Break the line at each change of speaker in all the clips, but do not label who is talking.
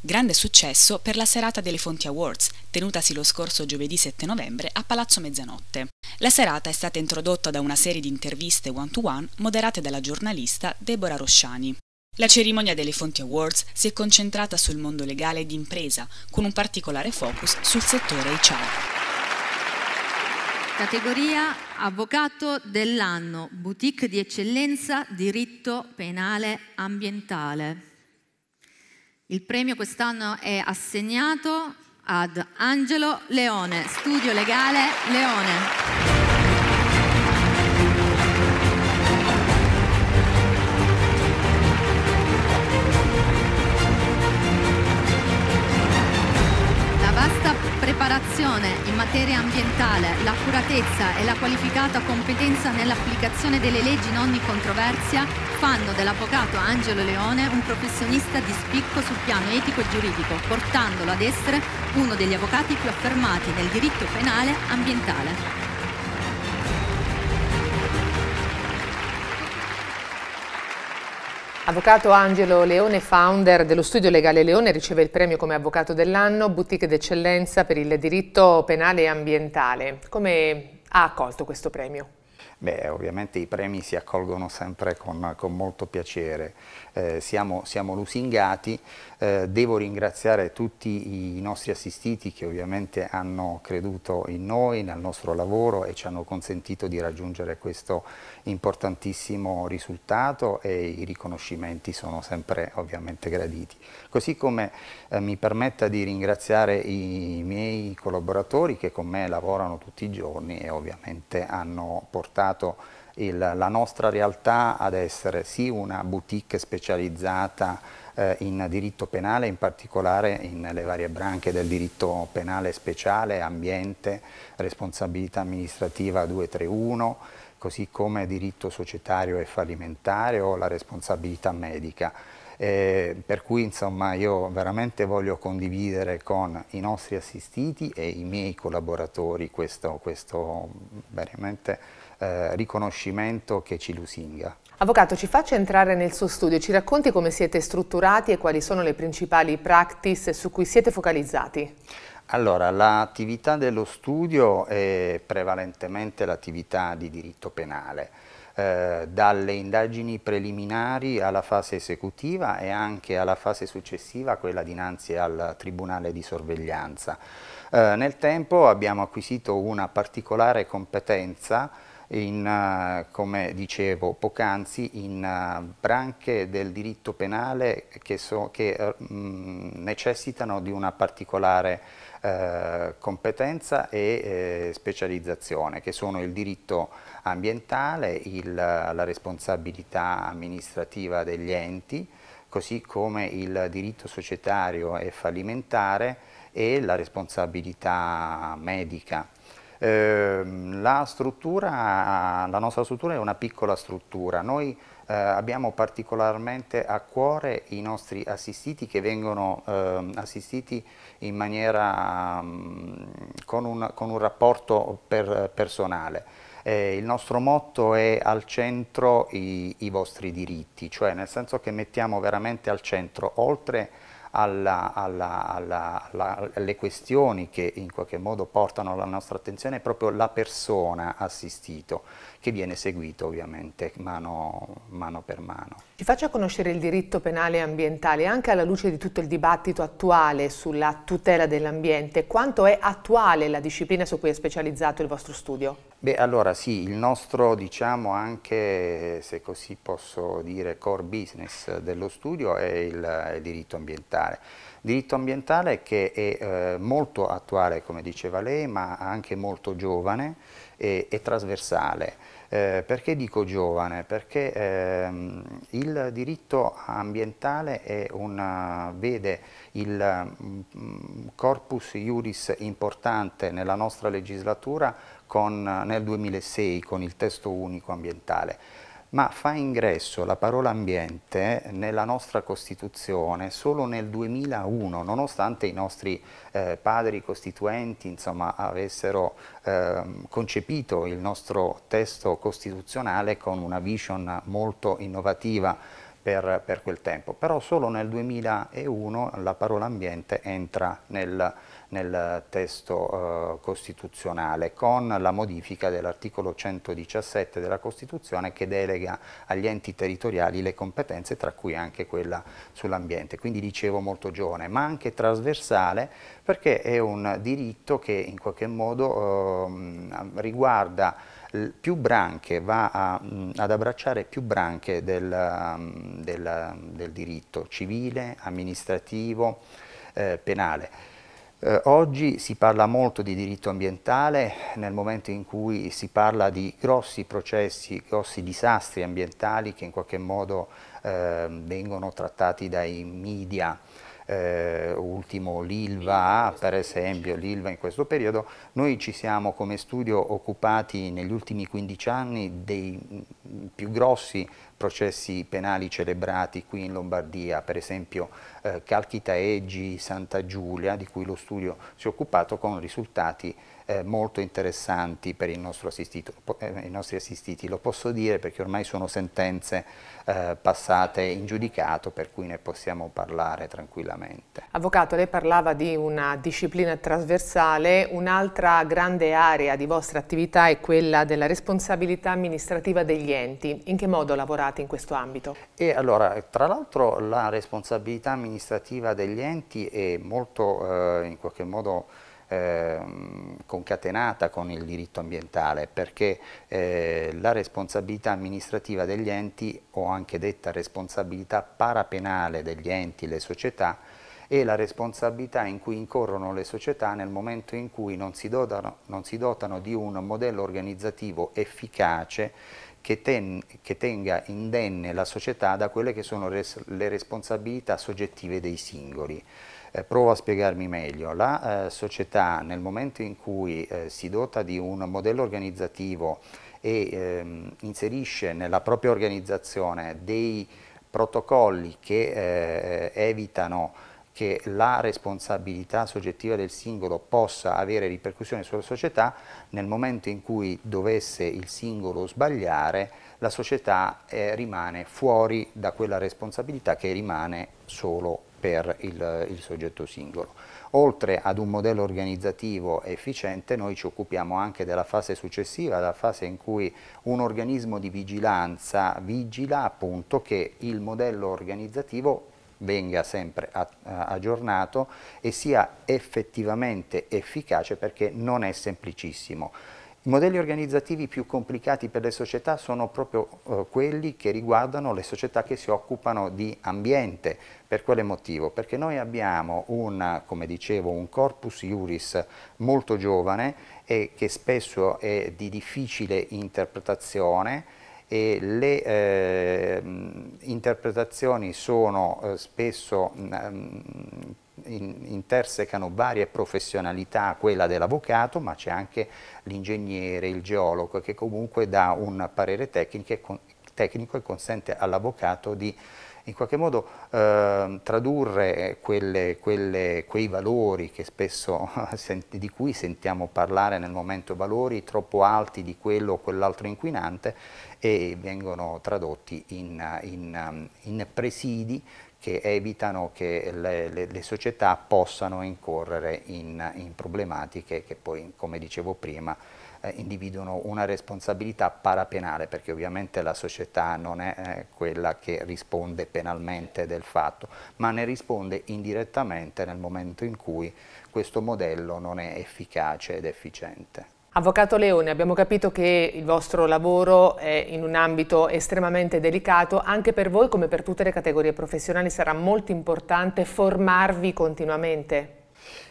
Grande successo per la serata delle Fonti Awards, tenutasi lo scorso giovedì 7 novembre a Palazzo Mezzanotte. La serata è stata introdotta da una serie di interviste one-to-one moderate dalla giornalista Deborah Rosciani. La cerimonia delle Fonti Awards si è concentrata sul mondo legale ed impresa, con un particolare focus sul settore HR. Categoria Avvocato dell'anno, boutique di eccellenza, diritto penale ambientale. Il premio quest'anno è assegnato ad Angelo Leone, studio legale Leone. cooperazione in materia ambientale, l'accuratezza e la qualificata competenza nell'applicazione delle leggi in ogni controversia fanno dell'avvocato Angelo Leone un professionista di spicco sul piano etico e giuridico, portandolo ad essere uno degli avvocati più affermati nel diritto penale ambientale. Avvocato Angelo Leone, founder dello studio legale Leone, riceve il premio come avvocato dell'anno, boutique d'eccellenza per il diritto penale e ambientale. Come ha accolto questo premio?
Beh, ovviamente i premi si accolgono sempre con, con molto piacere, eh, siamo, siamo, lusingati, eh, devo ringraziare tutti i nostri assistiti che ovviamente hanno creduto in noi, nel nostro lavoro e ci hanno consentito di raggiungere questo importantissimo risultato e i riconoscimenti sono sempre ovviamente graditi. Così come eh, mi permetta di ringraziare i miei collaboratori che con me lavorano tutti i giorni e ovviamente hanno portato portato il, la nostra realtà ad essere sì una boutique specializzata eh, in diritto penale, in particolare nelle varie branche del diritto penale speciale, ambiente, responsabilità amministrativa 231, così come diritto societario e fallimentare o la responsabilità medica eh, per cui insomma io veramente voglio condividere con i nostri assistiti e i miei collaboratori questo, questo veramente eh, riconoscimento che ci lusinga.
Avvocato, ci faccia entrare nel suo studio, ci racconti come siete strutturati e quali sono le principali practice su cui siete focalizzati?
Allora, l'attività dello studio è prevalentemente l'attività di diritto penale, eh, dalle indagini preliminari alla fase esecutiva e anche alla fase successiva, quella dinanzi al Tribunale di sorveglianza. Eh, nel tempo abbiamo acquisito una particolare competenza in, eh, come dicevo poc'anzi, in eh, branche del diritto penale che, so, che eh, necessitano di una particolare competenza e specializzazione, che sono il diritto ambientale, il, la responsabilità amministrativa degli enti, così come il diritto societario e fallimentare e la responsabilità medica. Ehm, la, struttura, la nostra struttura è una piccola struttura, noi eh, abbiamo particolarmente a cuore i nostri assistiti che vengono eh, assistiti in maniera um, con, un, con, un, rapporto per, personale. Eh, il nostro motto è al centro i, i vostri diritti, cioè nel senso che mettiamo veramente al centro, oltre alla, alla, alla, alle questioni che in qualche modo portano alla nostra attenzione è proprio la persona assistito, che viene seguito ovviamente mano, mano per mano.
Ci faccia conoscere il diritto penale e ambientale anche alla luce di tutto il dibattito attuale sulla tutela dell'ambiente. Quanto è attuale la disciplina su cui è specializzato il vostro studio?
Beh, allora sì, il nostro, diciamo anche, eh, se così posso dire, core business dello studio è il, è il diritto ambientale. Diritto ambientale che è eh, molto attuale, come diceva lei, ma anche molto giovane e, e trasversale. Eh, perché dico giovane? Perché ehm, il diritto ambientale una, eh, vede il mm, mm, corpus iuris importante nella nostra legislatura con, nel 2006 con il testo unico ambientale, ma fa ingresso la parola ambiente nella nostra Costituzione solo nel 2001, nonostante i nostri eh, padri costituenti insomma, avessero eh, concepito il nostro testo costituzionale con una vision molto innovativa per, per, quel tempo, però solo nel 2001 la parola ambiente entra nel, nel testo eh, costituzionale con la modifica dell'articolo 117 della Costituzione che delega agli enti territoriali le competenze tra cui anche quella sull'ambiente, quindi dicevo molto giovane ma anche trasversale perché è un diritto che in qualche modo eh, riguarda più branche, va a, mh, ad abbracciare più branche del, del, del diritto civile, amministrativo, eh, penale. Eh, oggi si parla molto di diritto ambientale nel momento in cui si parla di grossi processi, grossi disastri ambientali che in qualche modo eh, vengono trattati dai media eh, ultimo l'ILVA per esempio, l'ILVA in questo periodo, noi ci siamo come studio occupati negli ultimi 15 anni dei più grossi processi penali celebrati qui in Lombardia, per esempio eh, Calchitaeggi, Santa Giulia, di cui lo studio si è occupato, con risultati eh, molto interessanti per il assistito, eh, i nostri assistiti. Lo posso dire perché ormai sono sentenze eh, passate in giudicato, per cui ne possiamo parlare tranquillamente.
Avvocato, lei parlava di una disciplina trasversale, un'altra grande area di vostra attività è quella della responsabilità amministrativa degli enti. In che modo lavorate? lavorate in questo ambito?
E allora, tra l'altro la responsabilità amministrativa degli enti è molto eh, in qualche modo ehm, concatenata con il diritto ambientale perché eh, la responsabilità amministrativa degli enti o anche detta responsabilità parapenale degli enti, le società e la responsabilità in cui incorrono le società nel momento in cui non si dotano, non si dotano di un modello organizzativo efficace che, ten, che, tenga indenne la società da quelle che sono res, le responsabilità soggettive dei singoli. Eh, provo a spiegarmi meglio. La eh, società nel momento in cui eh, si dota di un modello organizzativo e ehm, inserisce nella propria organizzazione dei protocolli che eh, evitano che la responsabilità soggettiva del singolo possa avere ripercussioni sulla società, nel momento in cui dovesse il singolo sbagliare, la società eh, rimane fuori da quella responsabilità che rimane solo per il, il soggetto singolo. Oltre ad un modello organizzativo efficiente, noi ci occupiamo anche della fase successiva, la fase in cui un organismo di vigilanza vigila appunto che il modello organizzativo venga sempre aggiornato e sia effettivamente efficace perché non è semplicissimo. I modelli organizzativi più complicati per le società sono proprio eh, quelli che riguardano le società che si occupano di ambiente. Per quale motivo? Perché noi abbiamo una, come dicevo, un corpus iuris molto giovane e che spesso è di difficile interpretazione e le eh, interpretazioni sono eh, spesso mh, mm, mm, intersecano varie professionalità, quella dell'avvocato, ma c'è anche l'ingegnere, il geologo, che comunque dà un parere tecnico, tecnico e consente all'avvocato di in qualche modo eh, tradurre quelle, quelle, quei valori spesso, di cui sentiamo parlare nel momento, valori troppo alti di quello o quell'altro inquinante e vengono tradotti in, in, in presidi che evitano che le, le, le società possano incorrere in, in problematiche che poi, come dicevo prima, eh, individuano una responsabilità parapenale, perché ovviamente la società non è eh, quella che risponde penalmente del fatto, ma ne risponde indirettamente nel momento in cui questo modello non è efficace ed efficiente.
Avvocato Leone, abbiamo capito che il vostro lavoro è in un ambito estremamente delicato, anche per voi come per tutte le categorie professionali sarà molto importante formarvi continuamente.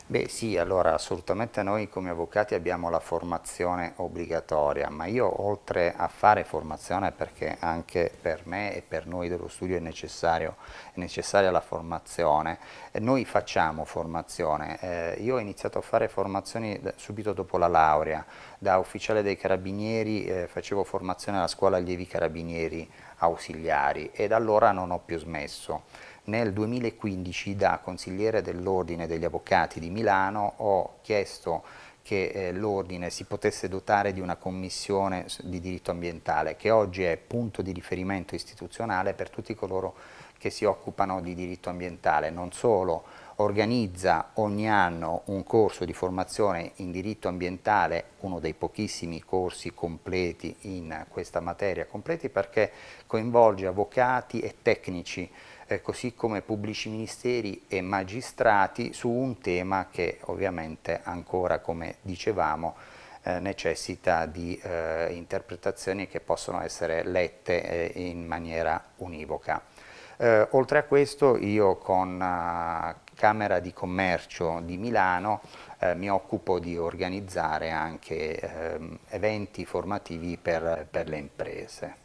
Beh sì, allora assolutamente noi come avvocati abbiamo la formazione obbligatoria, ma io oltre a fare formazione, perché anche per me e per noi dello studio è, è necessaria la formazione, eh, noi facciamo formazione. Eh, io ho iniziato a fare formazioni subito dopo la laurea, da ufficiale dei carabinieri eh, facevo formazione alla scuola allievi carabinieri ausiliari e da allora non ho più smesso. Nel 2015 da consigliere dell'Ordine degli Avvocati di Milano ho chiesto che eh, l'Ordine si potesse dotare di una commissione di diritto ambientale che oggi è punto di riferimento istituzionale per tutti coloro che si occupano di diritto ambientale, non solo organizza ogni anno un corso di formazione in diritto ambientale, uno dei pochissimi corsi completi in questa materia, completi perché coinvolge avvocati e tecnici, eh, così come pubblici ministeri e magistrati su un tema che ovviamente ancora, come dicevamo, eh, necessita di eh, interpretazioni che possono essere lette eh, in maniera univoca. Eh, oltre a questo io con eh, Camera di Commercio di Milano eh, mi occupo di organizzare anche eh, eventi formativi per, per le imprese.